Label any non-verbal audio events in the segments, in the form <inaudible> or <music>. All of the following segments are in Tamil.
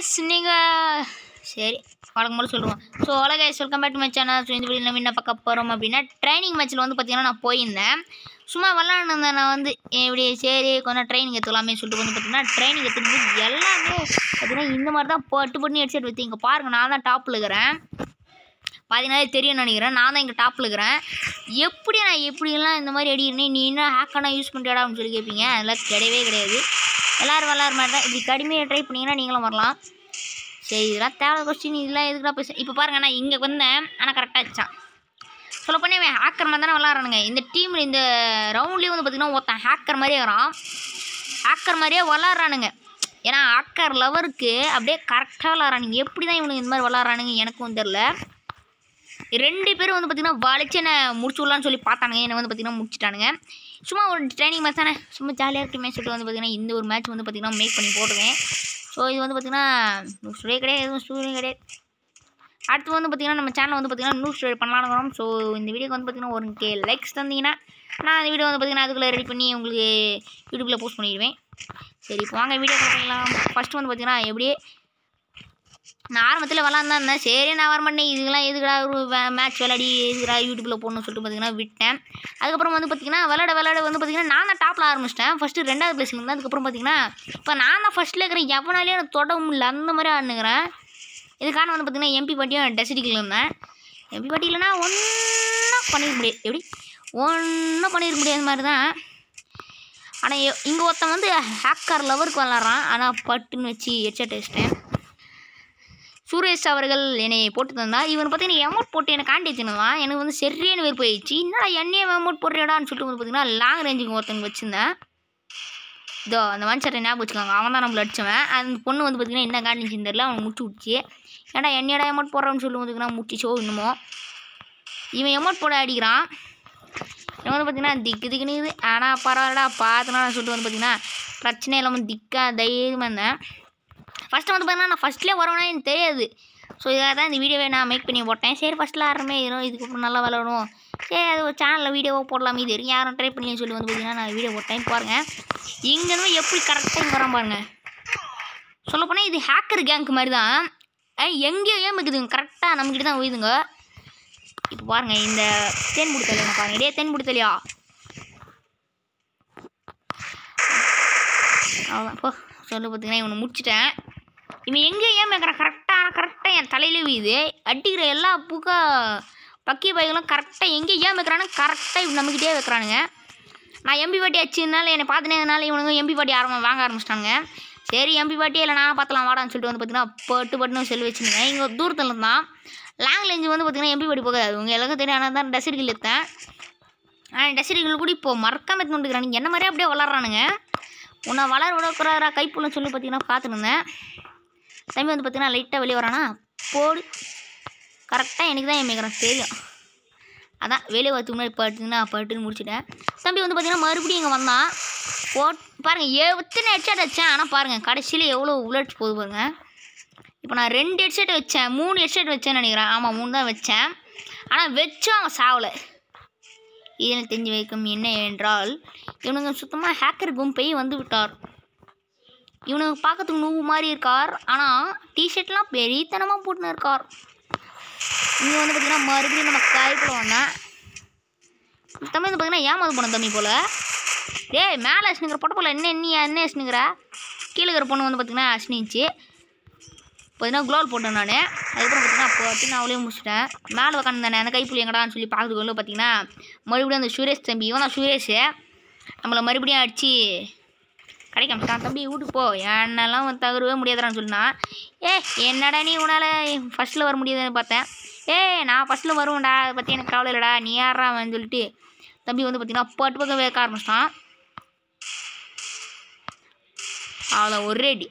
கைஸ் நீங்கள் சரி வழக்கம் சொல்லுவோம் so hello guys welcome back to match channel so இந்த நம்ம என்ன பார்க்க போகிறோம் அப்படின்னா ட்ரைனிங் மேட்ச்சில் வந்து பார்த்தீங்கன்னா நான் போயிருந்தேன் சும்மா விளாண்டுருந்தேன் நான் வந்து இப்படி சரி கொஞ்சம் ட்ரைனிங் எடுத்துக்கலாமே சொல்லிட்டு வந்து பார்த்தீங்கன்னா ட்ரைனிங் எடுத்துட்டு எல்லாமே பார்த்தீங்கன்னா இந்த மாதிரி தான் பட்டு பொண்ணு ஹெட்செட் வச்சு இங்கே பாருங்கள் நான் தான் டாப்பில் இருக்கிறேன் பார்த்தீங்கன்னா தெரியும்னு நினைக்கிறேன் நான் தான் இங்கே டாப்பில் இருக்கிறேன் எப்படி நான் எப்படியெல்லாம் இந்த மாதிரி அடிக்கிறேன் நீ என்ன ஹேக்கானா யூஸ் பண்ணுறியாடா அப்படின்னு சொல்லி கேட்பீங்க அதெல்லாம் கிடையவே கிடையாது எல்லோரும் விளாட்ற மாதிரி தான் இப்படி கடுமையாக ட்ரை பண்ணிங்கன்னா நீங்களும் வரலாம் சரி இதெல்லாம் தேவை கொஸ்டின் இதெல்லாம் எதுக்குலாம் பேச இப்போ பாருங்கள் நான் இங்கே வந்தேன் ஆனால் கரெக்டாக வச்சான் சொல்ல பண்ணி ஹேக்கர் மாதிரி தானே விளாட்றானுங்க இந்த டீமில் இந்த ரவுண்ட்லேயும் வந்து பார்த்திங்கன்னா ஒருத்தன் ஹேக்கர் மாதிரியே வரான் ஹேக்கர் மாதிரியே விளாட்றானுங்க ஏன்னா ஹேக்கர் லவருக்கு அப்படியே கரெக்டாக விளாட்றானுங்க எப்படி தான் இவனுக்கு இந்த மாதிரி விளாட்றானுங்க எனக்கும் தெரில ரெண்டு பேரும் வந்து பார்த்திங்கன்னா வலிச்சு என்னை முடிச்சு விடலான்னு சொல்லி பார்த்தானுங்க என்னை வந்து பார்த்திங்கன்னா முடிச்சிட்டானுங்க சும்மா ஒரு ட்ரைனிங் மேட்ச் தானே சும்மா ஜாலியாக இருக்கிற மேட்ச் சொல்லிட்டு வந்து பார்த்திங்கன்னா இந்த ஒரு மேட்ச் வந்து பார்த்திங்கன்னா மேக் பண்ணி போட்டுருவேன் ஸோ இது வந்து பார்த்திங்கன்னா நியூஸ் ஸ்டோரியே கிடையாது எதுவும் ஸ்டோரியும் கிடையாது அடுத்து வந்து பார்த்திங்கன்னா நம்ம சேனல் வந்து பார்த்திங்கன்னா நியூஸ் ஸ்டோரி பண்ணலான்னு ஸோ இந்த வீடியோக்கு வந்து பார்த்திங்கன்னா ஒரு கே லைக்ஸ் தந்தீங்கன்னா நான் அந்த வீடியோ வந்து பார்த்திங்கன்னா அதுக்குள்ளே ரெடி பண்ணி உங்களுக்கு யூடியூப்பில் போஸ்ட் பண்ணிடுவேன் சரி இப்போ வாங்க வீடியோ பார்த்தீங்கன்னா ஃபஸ்ட்டு வந்து பார்த்திங்கன்னா எப்படியே நான் ஆரம்பத்தில் விளாண்டான் இருந்தேன் சரி நான் வரமாட்டேன் இதுக்கெல்லாம் எதுக்குடா ஒரு மேட்ச் விளாடி எதுக்கடா யூடியூப்பில் போடணும்னு சொல்லிட்டு பார்த்தீங்கன்னா விட்டேன் அதுக்கப்புறம் வந்து பார்த்திங்கன்னா விளாட விளாட வந்து பார்த்திங்கன்னா நான் தான் டாப்பில் ஆரம்பிச்சிட்டேன் ஃபஸ்ட்டு ரெண்டாவது பிளேஸ் இருந்தேன் அதுக்கப்புறம் பார்த்திங்கன்னா இப்போ நான் தான் ஃபஸ்ட்டில் இருக்கிறேன் எவனாலேயே எனக்கு தொட முடியல அந்த மாதிரி ஆடுனுக்கிறேன் இதுக்கான வந்து பார்த்திங்கன்னா எம்பி பாட்டியும் டெசிடிக்கில் இருந்தேன் எம்பி பாட்டி இல்லைனா ஒன்றும் பண்ணிட முடியாது எப்படி ஒன்றும் பண்ணிட முடியாத மாதிரி தான் ஆனால் இங்கே ஒருத்தன் வந்து ஹேக்கர் லவருக்கு விளாட்றான் ஆனால் பட்டுன்னு வச்சு எச்சா டேஸ்ட்டேன் சுரேஷ் அவர்கள் என்னை போட்டு தந்தா இவன் பார்த்தீங்கன்னா எமௌட் போட்டு எனக்கு காண்டேக்ட் தினதான் எனக்கு வந்து சரியான வெறுப்பு போயிடுச்சு என்னடா என்னையே எமௌட் போடுறேடான்னு சொல்லிட்டு வந்து பார்த்தீங்கன்னா லாங் ரேஞ்சுக்கு ஒருத்தன் வச்சுருந்தேன் இதோ அந்த மனுஷரை ஞாபகம் வச்சுக்காங்க அவன் தான் நம்மள அடிச்சவன் அந்த பொண்ணு வந்து பார்த்தீங்கன்னா என்ன காண்டிச்சுன்னு தெரில அவன் முடிச்சு விட்டுச்சு ஏன்னா என்னடா எமௌட் போடுறோன்னு சொல்லி வந்துக்குன்னா முடிச்சிச்சோ இன்னமோ இவன் எமௌட் போட அடிக்கிறான் இவன் வந்து பார்த்திங்கன்னா திக்கு திக்குன்னு ஆனால் பரவாயில்லடா பார்த்தனா சொல்லிட்டு வந்து பார்த்திங்கன்னா பிரச்சனை இல்லாமல் திக்காக தைரியமாக இருந்தேன் ஃபஸ்ட்டு வந்து பார்த்தீங்கன்னா நான் ஃபஸ்ட்லேயே வருவேன்னா எனக்கு தெரியாது ஸோ இதாக தான் இந்த வீடியோவை நான் மேக் பண்ணி போட்டேன் சரி ஃபஸ்ட்டில் யாருமே இதுவும் இதுக்கப்புறம் நல்லா விளாடணும் சரி அது ஒரு சேனலில் வீடியோவாக போடலாம் இது வரைக்கும் யாரும் ட்ரை பண்ணலன்னு சொல்லி வந்து பார்த்தீங்கன்னா நான் வீடியோ போட்டேன் பாருங்கள் இங்கேருந்து எப்படி கரெக்டாக இங்கே வரேன் பாருங்கள் சொல்லப்போனால் இது ஹேக்கர் கேங்க் மாதிரி தான் எங்கேயோ ஏன் இருக்குதுங்க கரெக்டாக நம்மக்கிட்ட தான் உயிதுங்க இப்போ பாருங்கள் இந்த தேன் முடித்தலையா பாருங்கள் இதே தேன் முடித்தலையா அவ்வளோதான் போ சொல்ல பார்த்தீங்கன்னா இவனை முடிச்சிட்டேன் இவன் எங்கே ஏன் வைக்கிறான் கரெக்டாக கரெக்டாக என் தலையில் வீது அடிக்கிற எல்லா பூக்கா பக்கி பைகளும் கரெக்டாக எங்கே ஏன் வைக்கிறானு கரெக்டாக இவன் நம்மக்கிட்டே வைக்கிறானுங்க நான் எம்பி பாட்டி அச்சுனால என்னை பார்த்துனதுனால இவனுங்க எம்பி பாட்டி ஆரம்ப வாங்க ஆரம்பிச்சிட்டாங்க சரி எம்பி பாட்டி இல்லை நான் பார்த்தலாம் வாடான்னு சொல்லிட்டு வந்து பார்த்தீங்கன்னா பட்டு பட்டுன்னு செல் வச்சுருந்தேன் இங்கே தூரத்தில் இருந்தான் லாங் வந்து பார்த்திங்கன்னா எம்பி பாட்டி போகாது உங்கள் எல்லாருக்கும் தெரியும் ஆனால் தான் டசிரிகள் எடுத்தேன் ஆனால் டசிரிகள் கூட இப்போ மறக்காம எடுத்துட்டு என்ன மாதிரியே அப்படியே வளர்றானுங்க உன்னை வளர விடக்கூடாதா கைப்புள்ளன்னு சொல்லி பார்த்தீங்கன்னா பார்த்துருந்தேன் சமி வந்து பார்த்திங்கன்னா லைட்டாக வெளியே வரானா போடு கரெக்டாக எனக்கு தான் என் தெரியும் அதான் வெளியே வரத்துக்கு முன்னாடி பட்டுங்கன்னா பட்டுன்னு முடிச்சுட்டேன் தம்பி வந்து பார்த்திங்கன்னா மறுபடியும் இங்கே வந்தான் போ பாருங்கள் எத்தனை ஹெட்செட் வச்சேன் ஆனால் பாருங்கள் கடைசியில் எவ்வளோ உலர்ச்சி போது பாருங்கள் இப்போ நான் ரெண்டு ஹெட்ஷாட் வச்சேன் மூணு ஹெட்செட் வச்சேன்னு நினைக்கிறேன் ஆமாம் மூணு தான் வச்சேன் ஆனால் வச்சும் அவன் சாவலை இதில் தெரிஞ்சு வைக்கும் என்ன என்றால் இவனுங்க சுத்தமாக ஹேக்கர் கும்பை வந்து விட்டார் இவனுக்கு பார்க்கறதுக்கு நூவு மாதிரி இருக்கார் ஆனால் டிஷர்ட்லாம் பெரியத்தனமாக போட்டுன்னு இருக்கார் இங்கே வந்து பார்த்திங்கன்னா மறுபடியும் நம்ம கைப்பிட ஒன்று தம்பி வந்து பார்த்திங்கன்னா ஏமாது போன தம்பி போல் ஏய் மேலே அஷ்ணுங்கிற பொட்டை போல் என்ன என்ன என்ன அஷ்ணுங்கிற கீழே இருக்கிற பொண்ணு வந்து பார்த்திங்கன்னா அசினிச்சு பார்த்தீங்கன்னா குளோல் போட்டேன் நான் அதுக்கப்புறம் பார்த்தீங்கன்னா அப்போ நான் அவளையும் முடிச்சிட்டேன் மேலே தானே அந்த கைப்புள்ளி எங்கடான்னு சொல்லி பார்க்கறதுக்குள்ள பார்த்தீங்கன்னா மறுபடியும் அந்த சுரேஷ் தம்பி இவன் தான் சுரேஷ் நம்மளை மறுபடியும் அடித்து கடைக்கு அமைச்சிட்டான் தம்பி வீட்டுக்கு போ என்னெல்லாம் தகருவே முடியாதான்னு சொன்னான் ஏ என்னடா நீ உன்னால் ஃபஸ்ட்டில் வர முடியாதுன்னு பார்த்தேன் ஏ நான் ஃபஸ்ட்டில் வருவேன்டா அதை பற்றி எனக்கு கவலை இல்லைடா நீ யாரா சொல்லிட்டு தம்பி வந்து பார்த்தீங்கன்னா பட்டு பக்கம் வேக்க ஆரம்பிச்சிட்டான் அவ்வளோ ஒரே அடி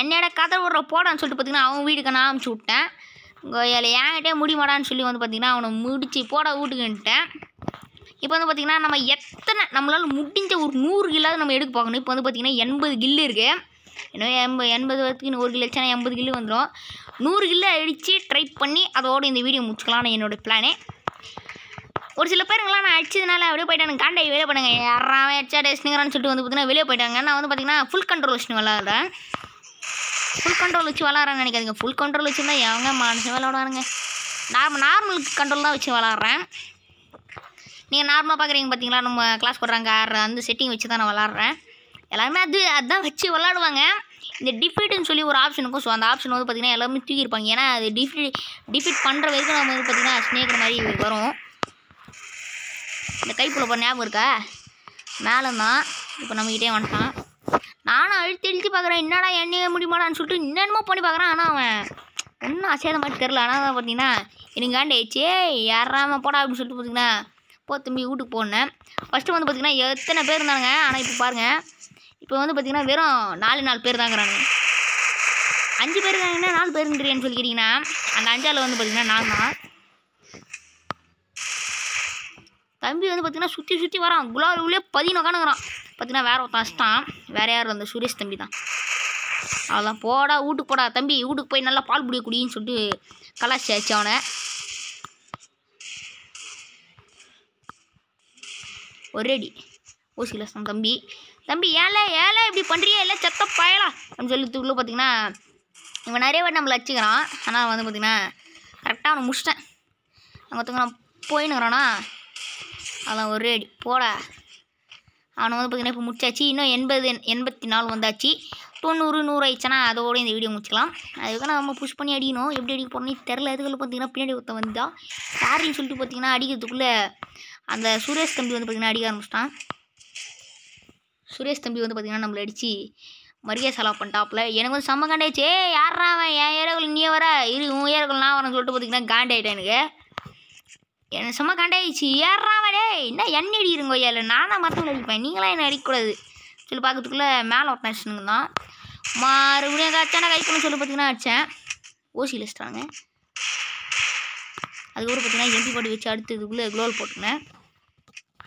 என்னோட கதை விடுற போடான்னு சொல்லிட்டு பார்த்தீங்கன்னா அவன் வீட்டுக்கு நான் அமுச்சு விட்டேன் இங்கே என்கிட்டே முடிமாடான்னு சொல்லி வந்து பார்த்தீங்கன்னா அவனை முடிச்சு போட வீட்டுக்குன்ட்டேன் இப்போ வந்து பார்த்திங்கன்னா நம்ம எத்தனை நம்மளால் முடிஞ்ச ஒரு நூறு கில்லாவது நம்ம எடுக்க பார்க்கணும் இப்போ வந்து பார்த்திங்கன்னா எண்பது கில்லு இருக்குது என்ன எண்பது எண்பது வரத்துக்கு ஒரு கிலோ வச்சுனா எண்பது கில்லு வந்துடும் நூறு கில்லு அடித்து ட்ரை பண்ணி அதோடு இந்த வீடியோ முடிச்சுக்கலாம்னு என்னோடய பிளானே ஒரு சில பேருங்களாம் நான் அடிச்சதுனால அப்படியே போயிட்டாங்க காண்டை வெளியே பண்ணுங்க யாராவது அடிச்சா டேஸ்ட்டுங்கிறான்னு சொல்லிட்டு வந்து பார்த்தீங்கன்னா வெளியே போயிட்டாங்க நான் வந்து பார்த்திங்கன்னா ஃபுல் கண்ட்ரோல் வச்சு விளாட்றேன் ஃபுல் கண்ட்ரோல் வச்சு விளாட்றேன்னு நினைக்காதுங்க ஃபுல் கண்ட்ரோல் வச்சுருந்தா எவங்க மனுஷன் விளாடுவாருங்க நார்மல் நார்மல் கண்ட்ரோல் தான் வச்சு விளாட்றேன் நீங்கள் நார்மலாக பார்க்குறீங்க பார்த்தீங்களா நம்ம கிளாஸ் போடுறாங்க ஆறு அந்த செட்டிங் வச்சு தான் நான் விளாட்றேன் எல்லாருமே அது அதுதான் வச்சு விளாடுவாங்க இந்த டிஃபீட்டுன்னு சொல்லி ஒரு ஆப்ஷன் இருக்கும் ஸோ அந்த ஆப்ஷன் வந்து பார்த்திங்கன்னா தூக்கி தூக்கியிருப்பாங்க ஏன்னா அது டிஃபீட் டிஃபீட் பண்ணுற வரைக்கும் நம்ம வந்து பார்த்திங்கன்னா ஸ்னேகிற மாதிரி வரும் இந்த கைப்பில் போகிற ஞாபகம் இருக்கா மேலே தான் இப்போ நம்மக்கிட்டே வந்துட்டான் நானும் அழுத்தி அழுத்தி பார்க்குறேன் என்னடா என்ன முடியுமாடான்னு சொல்லிட்டு என்னென்னமோ பண்ணி பார்க்குறேன் ஆனால் அவன் ஒன்றும் அசையாத மாதிரி தெரில ஆனால் பார்த்தீங்கன்னா எனக்கு ஏச்சே ஏறாமல் போடா அப்படின்னு சொல்லிட்டு பார்த்தீங்கன்னா போ திரும்பி வீட்டுக்கு போனேன் ஃபஸ்ட்டு வந்து பார்த்திங்கன்னா எத்தனை பேர் இருந்தாங்க ஆனால் இப்போ பாருங்கள் இப்போ வந்து பார்த்திங்கன்னா வெறும் நாலு நாலு பேர் தாங்கிறாங்க அஞ்சு பேர் இருக்காங்கன்னா நாலு பேருங்கிறேன்னு சொல்லிக்கிறீங்கன்னா அந்த அஞ்சாவில் வந்து பார்த்திங்கன்னா நான் தான் தம்பி வந்து பார்த்திங்கன்னா சுற்றி சுற்றி வரான் உள்ளே பதினொன்று காணுங்கிறான் பார்த்தீங்கன்னா வேறு ஒருத்தன் அஷ்டான் வேறு யார் அந்த சுரேஷ் தம்பி தான் அதெல்லாம் போடா வீட்டுக்கு போடா தம்பி வீட்டுக்கு போய் நல்லா பால் பிடிக்க குடின்னு சொல்லிட்டு கலாச்சாச்சு அவனை ஒரு அடி ஓசிலசம் தம்பி தம்பி ஏழை ஏழை இப்படி பண்ணுறியே இல்லை செத்த பாயலாம் அப்படின்னு சொல்லிட்டுக்குள்ளே பார்த்தீங்கன்னா இவன் நிறைய வாட்டி நம்மளை வச்சுக்கிறான் ஆனால் வந்து பார்த்தீங்கன்னா கரெக்டாக அவனை முடிச்சிட்டேன் அங்கே ஒருத்தவங்க நான் போயினுக்கிறானா அதான் ஒரே அடி போட அவனை வந்து பார்த்தீங்கன்னா இப்போ முடிச்சாச்சு இன்னும் எண்பது எண்பத்தி நாலு வந்தாச்சு தொண்ணூறு நூறு ஆயிடுச்சுனா அதோடு இந்த வீடியோ முடிச்சுக்கலாம் அதுக்காக நம்ம புஷ் பண்ணி அடிக்கணும் எப்படி அடிக்க போகிறோன்னு தெரில அதுக்குள்ளே பார்த்தீங்கன்னா பின்னாடி ஒருத்தன் வந்தா யாருன்னு சொல்லிட்டு பார்த்தீங்கன்னா அடிக்கிறதுக்குள்ளே அந்த சுரேஷ் தம்பி வந்து பார்த்திங்கன்னா அடிக்க ஆரம்பிச்சிட்டான் சுரேஷ் தம்பி வந்து பார்த்திங்கன்னா நம்மளை அடித்து மரியாதை செலவு பண்ணிட்டாப்புல எனக்கு வந்து செம்ம காண்டாயிடுச்சு ஏ யாராவன் என் ஏரியாவுக்குள்ள நீ வர இரு உன் ஏரியாவுக்குள்ள நான் வரேன்னு சொல்லிட்டு பார்த்திங்கன்னா காண்டாயிட்டேன் எனக்கு எனக்கு செம்ம காண்டாயிடுச்சு ஏறா என்ன எண்ணெய் அடிக்கிறங்க நான் நானாக மரத்தில் அடிப்பேன் நீங்களாம் என்ன அடிக்கக்கூடாது சொல்லி பார்க்கறதுக்குள்ளே மேலே ஒருத்தனுங்க தான் மறுபடியும் கச்சனை கைக்குன்னு சொல்லி பார்த்தீங்கன்னா அடித்தேன் ஓசியில் லிஸ்ட்டாங்க அதுக்கப்புறம் பார்த்தீங்கன்னா எம்பி போட்டு வச்சு அடுத்ததுக்குள்ளே க்ளோல் போட்டுக்கினேன்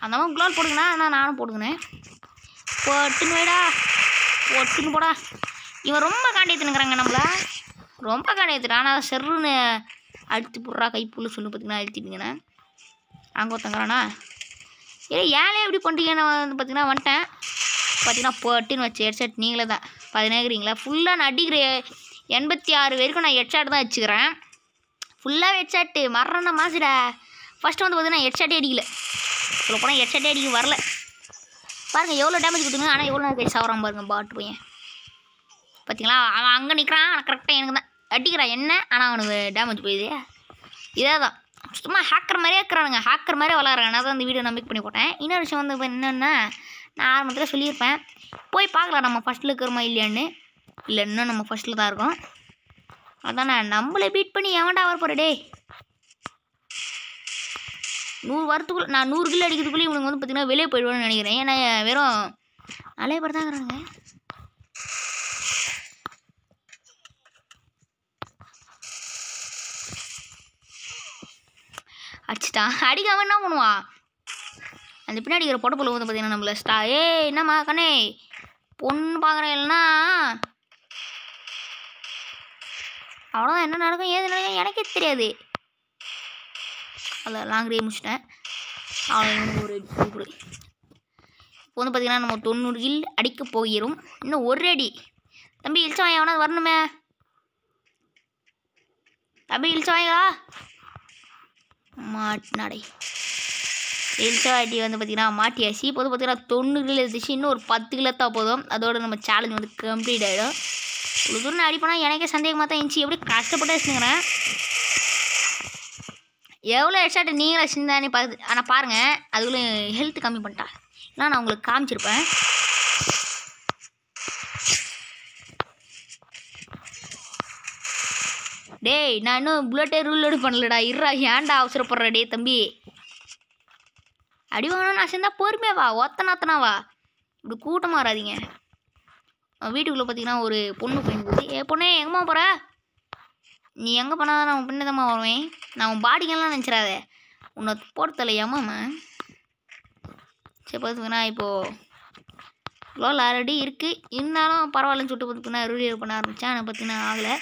அந்த மாதிரி குளால் போடுங்கண்ணா அண்ணா நானும் போடுங்கண்ணே போட்டுன்னு வைடா போட்டுன்னு போடா இவன் ரொம்ப காண்டியத்துனுங்கிறாங்க நம்மள ரொம்ப காண்டியத்துட்டு ஆனால் செருன்னு அழுத்தி கை புல்லு சொல்லு பார்த்தீங்கன்னா அழுத்திட்டுங்கண்ணே அங்கே ஒருத்தங்கிறானா ஏ ஏழை எப்படி பண்ணுறீங்கன்னு வந்து பார்த்தீங்கன்னா வந்துட்டேன் பார்த்தீங்கன்னா போட்டுன்னு வச்சு ஹெட்செட் நீங்களே தான் பதினேகிறீங்களா ஃபுல்லாக நான் அடிக்கிற எண்பத்தி ஆறு வரைக்கும் நான் ஹெட்ஷாட் தான் வச்சுக்கிறேன் ஃபுல்லாக ஹெட்ஷாட்டு மரணம் மாசிட ஃபஸ்ட்டு வந்து பார்த்தீங்கன்னா ஹெட்ஷாட்டே அடிக்கலை சொல்ல போனால் ஹெட்செட்டே அடிக்க வரல பாருங்கள் எவ்வளோ டேமேஜ் கொடுத்துங்க ஆனால் எவ்வளோ நேரம் கழிச்சு பாருங்கள் பாட்டு பையன் பார்த்தீங்களா அவன் அங்கே நிற்கிறான் ஆனால் கரெக்டாக எனக்கு தான் அடிக்கிறான் என்ன ஆனால் அவனுக்கு டேமேஜ் போயிது இதே தான் சும்மா ஹேக்கர் மாதிரியே இருக்கிறானுங்க ஹேக்கர் மாதிரியே விளாட்றாங்க நான் தான் அந்த வீடியோ நம்பிக்கை பண்ணி போட்டேன் இன்னொரு விஷயம் வந்து இப்போ என்னென்னா நான் ஆரம்பத்தில் சொல்லியிருப்பேன் போய் பார்க்கலாம் நம்ம ஃபஸ்ட்டில் இருக்கிறோமா இல்லையான்னு இல்லை இன்னும் நம்ம ஃபஸ்ட்டில் தான் இருக்கோம் அதான் நான் நம்மளை பீட் பண்ணி எவன்டா வர போகிறேடே நூறு வாரத்துக்குள்ளே நான் நூறு கிலோ அடிக்கிறதுக்குள்ளே இவங்க வந்து பார்த்திங்கன்னா வெளியே போயிடுவான்னு நினைக்கிறேன் ஏன்னா வெறும் அலைய படுத்தாங்கிறாங்க அடிச்சிட்டான் அடிக்காம என்ன பண்ணுவா அந்த பின்னாடி இருக்கிற பொட்டை பொழுது வந்து பார்த்தீங்கன்னா நம்மள ஸ்டா ஏ என்னம்மா கண்ணே பொண்ணு பார்க்குறேன் இல்லைன்னா அவ்வளோதான் என்ன நடக்கும் ஏது நடக்கும் எனக்கே தெரியாது லாங் ரேம் முடிச்சிட்டேன் அவன் ஒரு இப்போ வந்து பார்த்திங்கன்னா நம்ம தொண்ணூறு கில் அடிக்கப் போகிறோம் இன்னும் ஒரு அடி தம்பி வாங்க அவனா வரணுமே தம்பி இழிச்சவாங்களா மாட்டினாடை அடி வந்து பார்த்திங்கன்னா மாட்டியாச்சு இப்போ வந்து பார்த்திங்கன்னா தொண்ணூறு கிலோ இருந்துச்சு இன்னும் ஒரு பத்து கிலோ தான் போதும் அதோட நம்ம சேலஞ்ச் வந்து கம்ப்ளீட் ஆகிடும் இவ்வளோ தூரம் நான் அடிப்போனா எனக்கே சந்தேகமாக தான் இருந்துச்சு எப்படி கஷ்டப்பட்டு வச்சுக்கிறேன் எவ்வளோ ஹெட்ஷாட் நீங்களே சிந்தானே பார்த்து ஆனால் பாருங்கள் அதுக்குள்ளே ஹெல்த் கம்மி பண்ணிட்டா ஏன்னா நான் உங்களுக்கு காமிச்சிருப்பேன் டேய் நான் இன்னும் புல்லட்டே ரூல்லோடு பண்ணலடா இருடா ஏன்டா அவசரப்படுற டே தம்பி அடி வாங்கணும் நான் சேர்ந்தா பொறுமையாக வா ஒத்தனை ஒத்தனா வா இப்படி கூட்டமாக வராதிங்க வீட்டுக்குள்ளே பார்த்தீங்கன்னா ஒரு பொண்ணு போயிருந்தது ஏ பொண்ணே எங்கம்மா போகிற நீ எங்கே போனால் நான் உன் பின்னதமாக வருவேன் நான் உன் பாடிக்கெல்லாம் நினச்சிடாத உன்னை போட்டு தலையாமாம்மா சரி பார்த்துக்கண்ணா இப்போது லோல் ஆல்ரெடி இருக்குது இருந்தாலும் பரவாயில்லன்னு சொல்லிட்டு பார்த்துக்கண்ணா ரூலியர் பண்ண ஆரம்பித்தேன் ஆனால் பார்த்தீங்கன்னா ஆகலை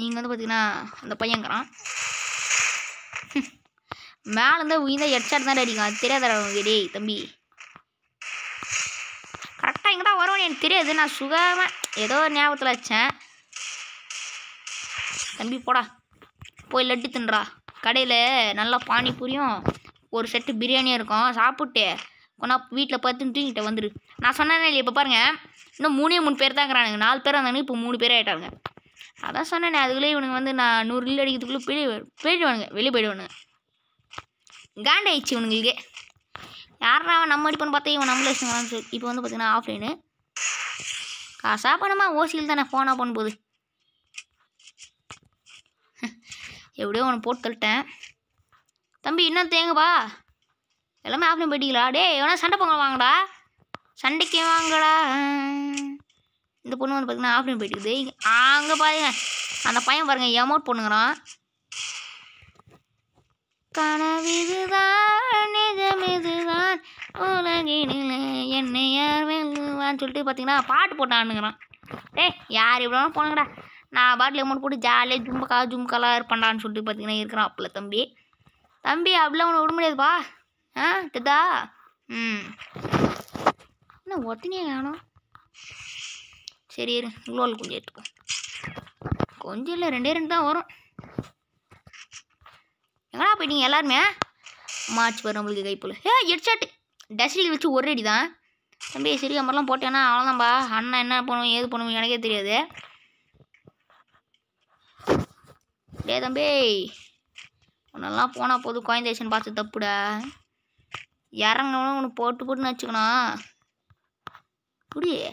நீங்கள் வந்து பார்த்தீங்கன்னா அந்த பையங்கிறான் மேலேருந்து உயிர்ந்த ஹெட்ஷாட் தான் அடிக்கும் அது தெரியாத கேடி தம்பி கரெக்டாக இங்கே தான் வரும்னு எனக்கு தெரியாது நான் சுகமாக ஏதோ ஞாபகத்தில் வச்சேன் தம்பி போடா போய் லட்டு தின்றா கடையில் நல்லா பானிபூரியும் ஒரு செட்டு பிரியாணியும் இருக்கும் சாப்பிட்டு கொண்டா வீட்டில் பார்த்துட்டு தூங்கிட்ட வந்துரு நான் சொன்னேன் இல்லையா இப்போ பாருங்கள் இன்னும் மூணே மூணு பேர் இருக்கிறாங்க நாலு பேர் வந்தாங்க இப்போ மூணு பேர் ஆகிட்டாங்க அதான் சொன்னேன்னே அதுக்குள்ளே இவனுங்க வந்து நான் நூறு இல்லை அடிக்கிறதுக்குள்ளே பெரிய போயிடுவானுங்க வெளியே போயிடுவானுங்க காண்டாயிடுச்சு இவனுங்களுக்கு யாரா அவன் நம்ம அடிப்பான்னு பார்த்தா இவன் நம்மளே இப்போ வந்து பார்த்தீங்கன்னா ஆஃப்லைனு காசா பணமாக ஓசியில் தானே ஃபோனாக பண்ணும்போது <laughs> எப்படியோ ஒன்று போட்டு தள்ளிட்டேன் தம்பி இன்னும் தேங்கப்பா எல்லாமே ஆஃப்லைன் போயிட்டீங்களா டே எவனா சண்டை பொங்கல் வாங்கடா சண்டைக்கே வாங்கடா இந்த பொண்ணு வந்து பார்த்தீங்கன்னா ஆஃப்லைன் போயிட்டுக்குது அங்கே பாருங்க அந்த பையன் பாருங்க எமௌண்ட் பொண்ணுங்கிறான் கனவிதுதான் நிஜமிதுதான் உலகினில் என்னை யார் வெல்லும் ஆடுங்கடான்னு சொல்லிட்டு பார்த்தீங்கன்னா பாட்டு போட்டு ஆடுங்கிறான் டேய் யார் எவ்வளோ போனங்கடா நான் பாட்டில் அமௌண்ட் போட்டு ஜாலியாக ஜும்பக்கா ஜும்காலாம் இருப்பான்டான்னு சொல்லிட்டு பார்த்தீங்கன்னா இருக்கிறான் அப்பில் தம்பி தம்பி அப்படிலாம் உன்னை விட முடியாதுப்பா ஆ ததா ம் என்ன ஒத்தினே காணும் சரி இவ்வளோ கொஞ்சம் எடுத்துப்போம் கொஞ்சம் இல்லை ரெண்டே ரெண்டு தான் வரும் எங்கடா போயிட்டீங்க எல்லாருமே மாச்சு பாரு நம்மளுக்கு கைப்பில் ஏ ஹெட்ஷாட்டு டஸ்டில் வச்சு ஒரு அடி தான் தம்பி சிறிய மரம்லாம் போட்டேன்னா அவ்வளோதான்பா அண்ணன் என்ன பண்ணுவோம் ஏது பண்ணுவோம் எனக்கே தெரியாது டே தம்பி உன்னெல்லாம் போனால் போதும் கோயந்தேஷன் பார்த்து தப்புடா இறங்கினவன ஒன்று போட்டு போட்டுன்னு வச்சுக்கணும் புரியே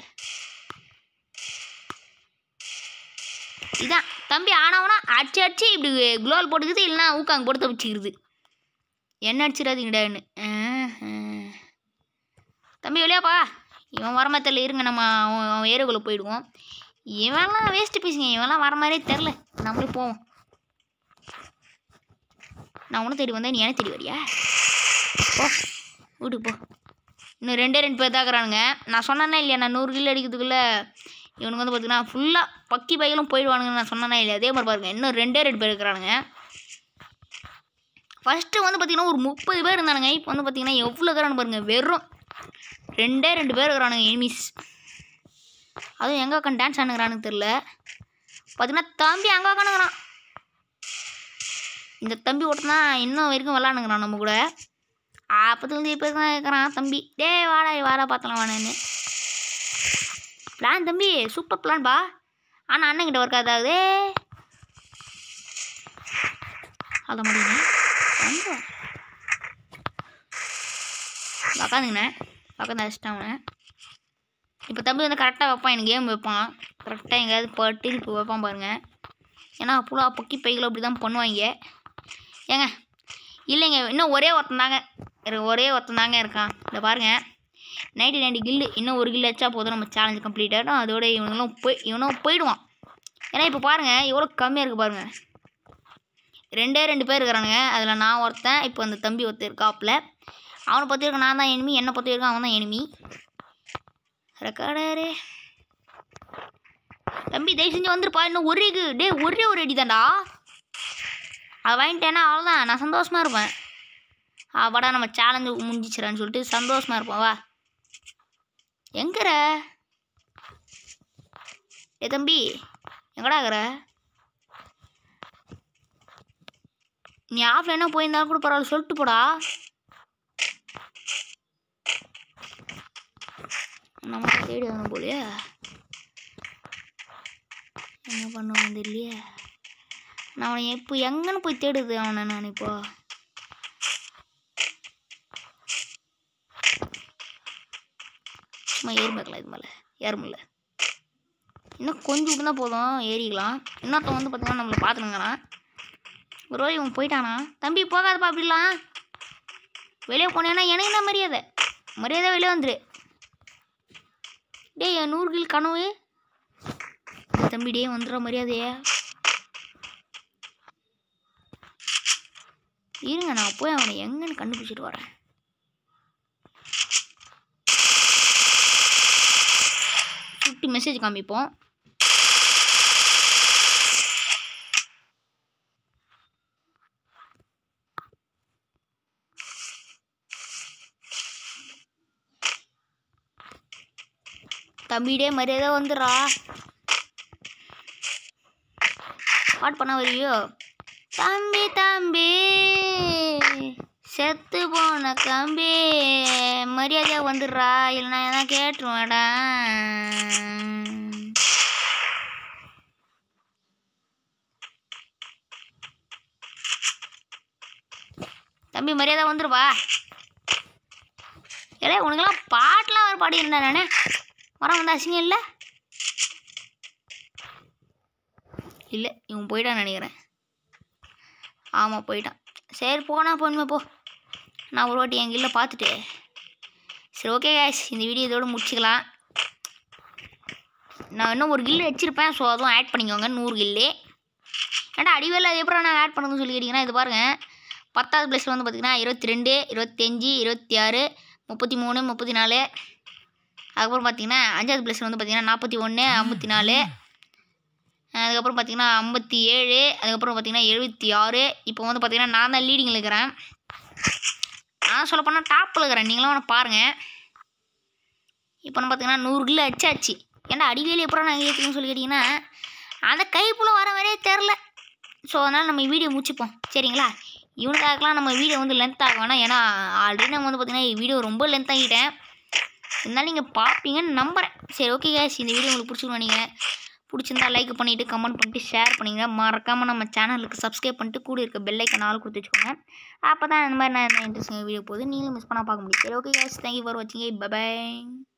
இதான் தம்பி ஆனவனா அடிச்சு அடிச்சு இப்படி குளோல் போட்டுக்குது இல்லைன்னா ஊக்காங்க போட்டு தப்பிச்சுக்கிறது என்ன அடிச்சிடாதீங்கடான்னு தம்பி வெளியாப்பா இவன் வரமத்தில் இருங்க நம்ம அவன் ஏறுக்குள்ளே போயிடுவோம் இவெல்லாம் வேஸ்ட்டு பீஸுங்க இவெல்லாம் வர மாதிரியே தெரில நம்மளே போவோம் நான் உனக்கு தேடி வந்தேன் நீ என்ன தேடி வரியா போ வீட்டுக்கு போ இன்னும் ரெண்டே ரெண்டு பேர் தாக்குறானுங்க நான் சொன்னேன்னா இல்லையா நான் நூறு கிலோ அடிக்கிறதுக்குள்ளே இவனுக்கு வந்து பார்த்தீங்கன்னா ஃபுல்லாக பக்கி பைகளும் போயிடுவானுங்கன்னு நான் சொன்னேன்னா இல்லையா அதே மாதிரி பாருங்கள் இன்னும் ரெண்டே ரெண்டு பேர் இருக்கிறானுங்க ஃபஸ்ட்டு வந்து பார்த்திங்கன்னா ஒரு முப்பது பேர் இருந்தானுங்க இப்போ வந்து பார்த்திங்கன்னா எவ்வளோ இருக்கிறான்னு பாருங்கள் வெறும் ரெண்டே ரெண்டு பேர் இருக்கிறானுங்க எனிமிஸ் அதுவும் எங்கள் அக்கன் டான்ஸ் ஆனுங்கிறானுங்க தெரில பார்த்தீங்கன்னா தம்பி அங்கே உக்கானுங்கிறான் இந்த தம்பி ஓட்டினா இன்னும் வரைக்கும் விளாடுங்கிறான் நம்ம கூட அப்போதுலேருந்து இப்போ தான் இருக்கிறான் தம்பி டே வாடா வாடா பார்த்தலாம் வானேன்னு பிளான் தம்பி சூப்பர் பிளான் பா ஆனால் அண்ணன்கிட்ட ஒர்க் ஆகுது அதை மாதிரி உக்காந்துங்கண்ணே பக்கத்தில் அவனை இப்போ தம்பி வந்து கரெக்டாக வைப்பான் எனக்கு கேம் வைப்பான் கரெக்டாக எங்கேயாவது பட்டு இப்போ வைப்பான் பாருங்கள் ஏன்னா அப்போலாம் பொக்கி பைகளை அப்படி தான் பண்ணுவாங்க ஏங்க இல்லைங்க இன்னும் ஒரே ஒருத்தன் தாங்க ஒரே ஒருத்தன் தாங்க இருக்கான் இதை பாருங்கள் நைட்டு நைன்டி கில்லு இன்னும் ஒரு கில்லு வச்சா போதும் நம்ம சேலஞ்சு கம்ப்ளீட் ஆகிடும் அதோட இவனுங்களும் போய் இவனும் போயிடுவான் ஏன்னா இப்போ பாருங்கள் எவ்வளோ கம்மியாக இருக்குது பாருங்கள் ரெண்டே ரெண்டு பேர் இருக்கிறானுங்க அதில் நான் ஒருத்தன் இப்போ அந்த தம்பி ஒருத்தர் இருக்காப்புல அவனை பற்றி இருக்க நான் தான் எனிமி என்னை பற்றி இருக்க அவன் தான் எனிமி தம்பி தயவு செஞ்சு வந்துருப்பா இன்னும் ஒரே டே ஒரே ஒரு அடி தான்டா அதை வாங்கிட்டேன்னா அவ்வளோதான் நான் சந்தோஷமாக இருப்பேன் அவடா நம்ம சேலஞ்சு முடிஞ்சிச்சிடான்னு சொல்லிட்டு சந்தோஷமாக இருப்பான் வா எங்கிற ஏ தம்பி எங்கடா இருக்கிற நீ ஆஃப்லைனாக போயிருந்தாலும் கூட பரவாயில்ல சொல்லிட்டு போடா நம்ம தேடி வந்த போலையா என்ன பண்ணுவோம் தெரியலையே நான் அவனை இப்போ எங்கன்னு போய் தேடுது அவனை நான் இப்போ சும்மா ஏறி பார்க்கலாம் இது மேலே ஏற முடியல இன்னும் கொஞ்சம் விட்டுனா போதும் ஏறிக்கலாம் இன்னொருத்தன் வந்து பார்த்தீங்கன்னா நம்மளை ஒரு ப்ரோ இவன் போயிட்டானா தம்பி போகாதப்பா அப்படிலாம் வெளியே போனேன்னா எனக்கு என்ன மரியாதை மரியாதை வெளியே வந்துடு டே என் நூறுகள் கனவு தம்பி டே வந்துடுற மரியாதையா இருங்க நான் போய் அவனை எங்கன்னு கண்டுபிடிச்சிட்டு வரேன் சுட்டு மெசேஜ் காமிப்போம் தம்பிடே மரியாதை வந்துடுறா பாட் பண்ண வரியோ தம்பி தம்பி செத்து போன தம்பி மரியாதையாக வந்துடுறா இல்லை நான் எதனா கேட்டுருவேடா தம்பி மரியாதை வந்துடுவா ஏடா உனக்கெல்லாம் பாட்டெலாம் பாடி இருந்தேன் நானே மரம் வந்து அசிங்கம் இல்லை இல்லை இவன் போயிட்டான்னு நினைக்கிறேன் ஆமாம் போயிட்டான் சரி போனால் போனுமே போ நான் ஒரு வாட்டி என் இல்லை பார்த்துட்டு சரி ஓகே கேஷ் இந்த வீடியோ இதோடு முடிச்சுக்கலாம் நான் இன்னும் ஒரு கில்லு வச்சுருப்பேன் ஸோ அதுவும் ஆட் பண்ணிக்கோங்க நூறு கில்லு ஏன்னா அடிவேல அது எப்படி நான் ஆட் பண்ணுங்கன்னு சொல்லி கேட்டிங்கன்னா இது பாருங்கள் பத்தாவது ப்ளஸில் வந்து பார்த்திங்கன்னா இருபத்தி ரெண்டு இருபத்தஞ்சி இருபத்தி ஆறு முப்பத்தி மூணு முப்பத்தி நாலு அதுக்கப்புறம் பார்த்திங்கன்னா அஞ்சாவது பிளேஸில் வந்து பார்த்திங்கன்னா நாற்பத்தி ஒன்று ஐம்பத்தி நாலு அதுக்கப்புறம் பார்த்திங்கன்னா ஐம்பத்தி ஏழு அதுக்கப்புறம் பார்த்திங்கன்னா எழுபத்தி ஆறு இப்போ வந்து பார்த்திங்கன்னா நான் தான் லீடிங்கில் இருக்கிறேன் நான் சொல்ல போனால் டாப்பில் இருக்கிறேன் நீங்களும் ஒன்று பாருங்கள் இப்போ பார்த்தீங்கன்னா பார்த்திங்கன்னா நூறு கிலோ அச்சாச்சு ஏன்னா அடிவேலி எப்போ நாங்கள் ஏற்றுக்கணும்னு சொல்லி கேட்டிங்கன்னா அந்த கைப்புல வர வரையே தெரில ஸோ அதனால் நம்ம வீடியோ முடிச்சுப்போம் சரிங்களா இவனுக்காகலாம் நம்ம வீடியோ வந்து லென்த் ஆகும் ஏன்னா ஆல்ரெடி நம்ம வந்து பார்த்திங்கன்னா வீடியோ ரொம்ப லென்த் ஆகிட்டேன் இருந்தாலும் நீங்கள் பார்ப்பீங்கன்னு நம்புகிறேன் சரி ஓகே கேஸ் இந்த வீடியோ உங்களுக்கு பிடிச்சிக்கணும் நீங்கள் பிடிச்சிருந்தா லைக் பண்ணிவிட்டு கமெண்ட் பண்ணிட்டு ஷேர் பண்ணிங்க மறக்காமல் நம்ம சேனலுக்கு சப்ஸ்கிரைப் பண்ணிட்டு கூட இருக்க பெல்லைக்கன் ஆள் கொடுத்து வச்சுக்கோங்க அப்போ தான் இந்த மாதிரி நான் என்ன இன்ட்ரெஸ்டிங் வீடியோ போகுது நீங்களும் மிஸ் பண்ணால் பார்க்க முடியும் சரி okay guys thank you for watching by